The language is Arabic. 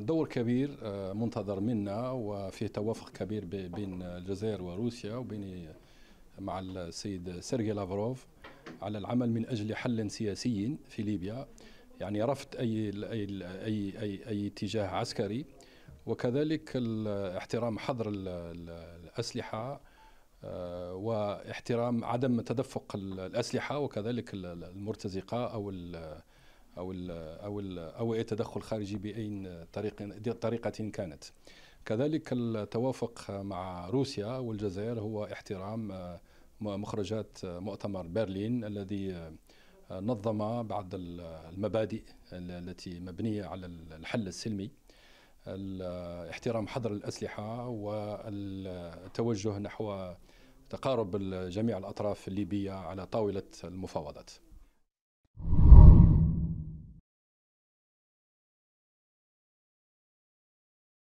دور كبير آه، منتظر منا وفيه توافق كبير بين الجزائر وروسيا وبين مع السيد سيرجي لافروف على العمل من اجل حل سياسي في ليبيا يعني رفض اي اي اي اي, أي اتجاه عسكري وكذلك احترام حظر الاسلحه آه، واحترام عدم تدفق الاسلحه وكذلك المرتزقه او او ال او ال او اي تدخل خارجي باي طريق طريقه كانت كذلك التوافق مع روسيا والجزائر هو احترام آه، مخرجات آه، مؤتمر برلين الذي آه، نظم بعض المبادئ التي مبنيه على الحل السلمي احترام حظر الاسلحه والتوجه نحو تقارب جميع الاطراف الليبيه على طاوله المفاوضات